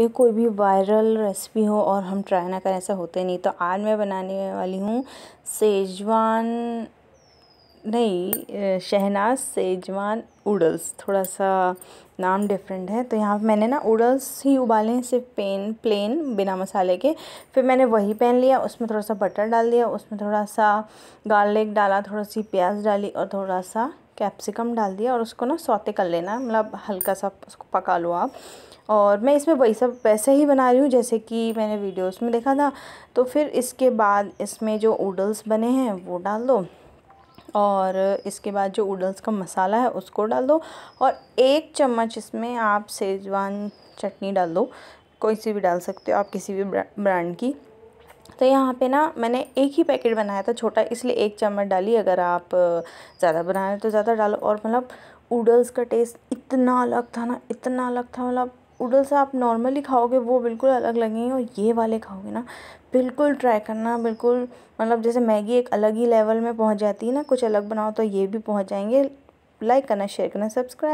सकते हैं कोई भी वायरल रेसिपी हो और हम ट्राई ना करें ऐसा होते नहीं तो आज मैं बनाने वाली हूँ सेजवान नहीं शहनाज सेजवान उडल्स थोड़ा सा नाम डिफरेंट है तो यहाँ पर मैंने ना उडल्स ही उबाले हैं सिर्फ पेन प्लेन बिना मसाले के फिर मैंने वही पैन लिया उसमें थोड़ा सा बटर डाल दिया उसमें थोड़ा सा गार्लिक डाला थोड़ा सी प्याज डाली और थोड़ा सा कैप्सिकम डाल दिया और उसको ना सौते कर लेना मतलब हल्का सा उसको पका लो आप और मैं इसमें वही सब वैसे ही बना रही हूँ जैसे कि मैंने वीडियोस में देखा था तो फिर इसके बाद इसमें जो ऊडल्स बने हैं वो डाल दो और इसके बाद जो उडल्स का मसाला है उसको डाल दो और एक चम्मच इसमें आप सेजवान चटनी डाल दो कोई सी भी डाल सकते हो आप किसी भी ब्रांड की तो यहाँ पे ना मैंने एक ही पैकेट बनाया था छोटा इसलिए एक चम्मच डाली अगर आप ज़्यादा बना रहे तो ज़्यादा डालो और मतलब उडल्स का टेस्ट इतना अलग था ना इतना अलग था मतलब उडल्स आप नॉर्मली खाओगे वो बिल्कुल अलग लगेंगे और ये वाले खाओगे ना बिल्कुल ट्राई करना बिल्कुल मतलब जैसे मैगी एक अलग ही लेवल में पहुंच जाती है ना कुछ अलग बनाओ तो ये भी पहुंच जाएंगे लाइक करना शेयर करना सब्सक्राइब